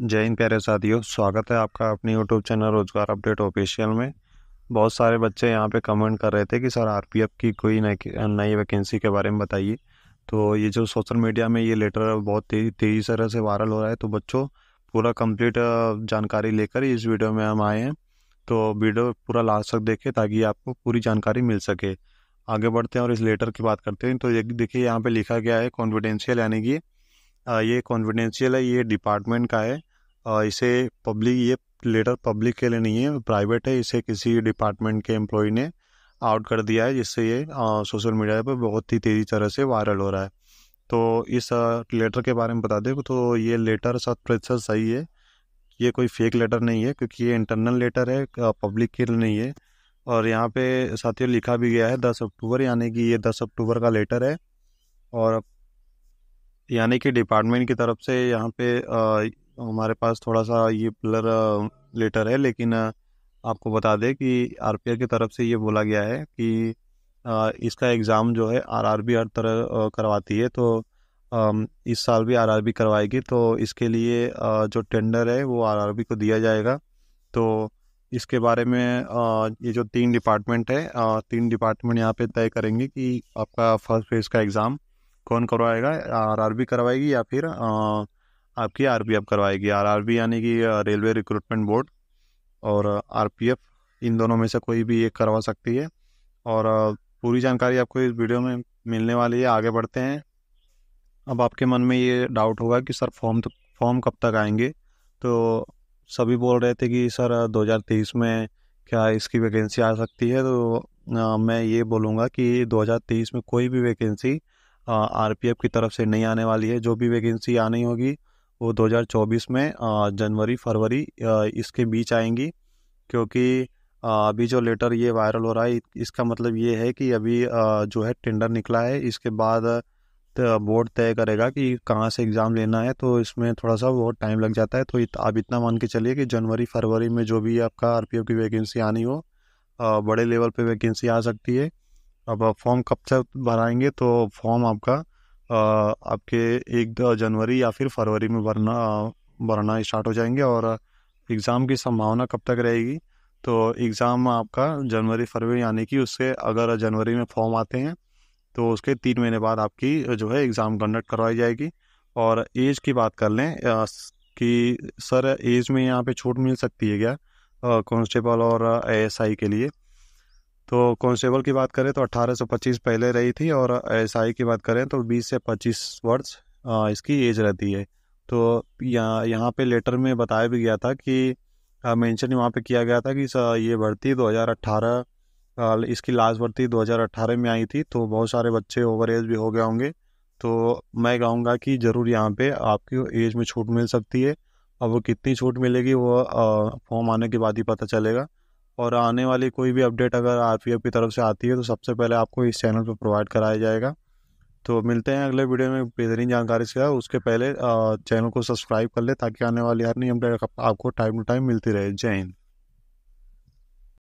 जय हिंद प्यारे साथियों स्वागत है आपका अपने YouTube channel Rojgar Update Official में बहुत सारे बच्चे यहाँ पे कमेंट कर रहे थे कि सर आरपीएफ की कोई नई वैकेंसी के बारे में बताइए तो ये जो सोशल मीडिया में ये लेटर बहुत तेज़ी तेज़ी तरह से वायरल हो रहा है तो बच्चों पूरा कंप्लीट जानकारी लेकर इस वीडियो में हम आए हैं तो वीडियो पूरा लास्ट तक देखें ताकि आपको पूरी जानकारी मिल सके आगे बढ़ते हैं और इस लेटर की बात करते हैं तो ये देखिए यहाँ पर लिखा गया है कॉन्फिडेंशियल यानी कि ये कॉन्फिडेंशियल है ये डिपार्टमेंट का है इसे पब्लिक ये लेटर पब्लिक के लिए नहीं है प्राइवेट है इसे किसी डिपार्टमेंट के एम्प्लॉय ने आउट कर दिया है जिससे ये सोशल मीडिया पर बहुत ही तेज़ी तरह से वायरल हो रहा है तो इस लेटर के बारे में बता दें तो ये लेटर शत प्रतिशत सही है ये कोई फेक लेटर नहीं है क्योंकि ये इंटरनल लेटर है पब्लिक के लिए नहीं है और यहाँ पे साथियों लिखा भी गया है दस अक्टूबर यानी कि ये दस अक्टूबर का लेटर है और यानी कि डिपार्टमेंट की तरफ से यहाँ पे हमारे पास थोड़ा सा ये प्लर लेटर है लेकिन आपको बता दें कि आर की तरफ से ये बोला गया है कि आ, इसका एग्ज़ाम जो है आरआरबी हर तरह करवाती है तो आ, इस साल भी आरआरबी करवाएगी तो इसके लिए आ, जो टेंडर है वो आरआरबी को दिया जाएगा तो इसके बारे में ये जो तीन डिपार्टमेंट है तीन डिपार्टमेंट यहाँ पे तय करेंगे कि आपका फर्स्ट फेज़ का एग्ज़ाम कौन करवाएगा आरआरबी करवाएगी या फिर आ, आपकी आरपीएफ करवाएगी आरआरबी यानी कि रेलवे रिक्रूटमेंट बोर्ड और आरपीएफ इन दोनों में से कोई भी एक करवा सकती है और पूरी जानकारी आपको इस वीडियो में मिलने वाली है आगे बढ़ते हैं अब आपके मन में ये डाउट होगा कि सर फॉर्म तो फॉर्म कब तक आएंगे तो सभी बोल रहे थे कि सर 2023 में क्या इसकी वैकेंसी आ सकती है तो आ, मैं ये बोलूँगा कि 2023 में कोई भी वैकेंसी एफ़ की तरफ से नहीं आने वाली है जो भी वैकेंसी आनी होगी वो 2024 में जनवरी फरवरी इसके बीच आएंगी क्योंकि अभी जो लेटर ये वायरल हो रहा है इसका मतलब ये है कि अभी जो है टेंडर निकला है इसके बाद बोर्ड तय करेगा कि कहाँ से एग्ज़ाम लेना है तो इसमें थोड़ा सा बहुत टाइम लग जाता है तो इत, आप इतना मान के चलिए कि जनवरी फरवरी में जो भी आपका आरपीएफ की वैकेंसी आनी हो बड़े लेवल पे वैकेंसी आ सकती है अब फॉर्म कब से भराएंगे तो फॉर्म आपका आपके एक जनवरी या फिर फरवरी में भरना भरना स्टार्ट हो जाएंगे और एग्ज़ाम की संभावना कब तक रहेगी तो एग्ज़ाम आपका जनवरी फरवरी यानी कि उससे अगर जनवरी में फॉर्म आते हैं तो उसके तीन महीने बाद आपकी जो है एग्ज़ाम कंडक्ट करवाई जाएगी और एज की बात कर लें कि सर एज में यहाँ पे छूट मिल सकती है क्या कॉन्स्टेबल और एएसआई के लिए तो कॉन्स्टेबल की बात करें तो 1825 पहले रही थी और एसआई की बात करें तो 20 से 25 वर्ष इसकी एज रहती है तो यहाँ यहाँ पे लेटर में बताया भी गया था कि मेंशन वहाँ पे किया गया था कि ये भर्ती 2018 इसकी लास्ट भर्ती 2018 में आई थी तो बहुत सारे बच्चे ओवर एज भी हो गए होंगे तो मैं कहूँगा कि ज़रूर यहाँ पे आपकी एज में छूट मिल सकती है अब वो कितनी छूट मिलेगी वो फॉर्म आने के बाद ही पता चलेगा और आने वाली कोई भी अपडेट अगर आर की तरफ से आती है तो सबसे पहले आपको इस चैनल पर प्रोवाइड कराया जाएगा तो मिलते हैं अगले वीडियो में बेहतरीन जानकारी से उसके पहले चैनल को सब्सक्राइब कर ले ताकि आने वाली हर नहीं अपडेट आपको टाइम टू टाइम मिलती रहे जय हिंद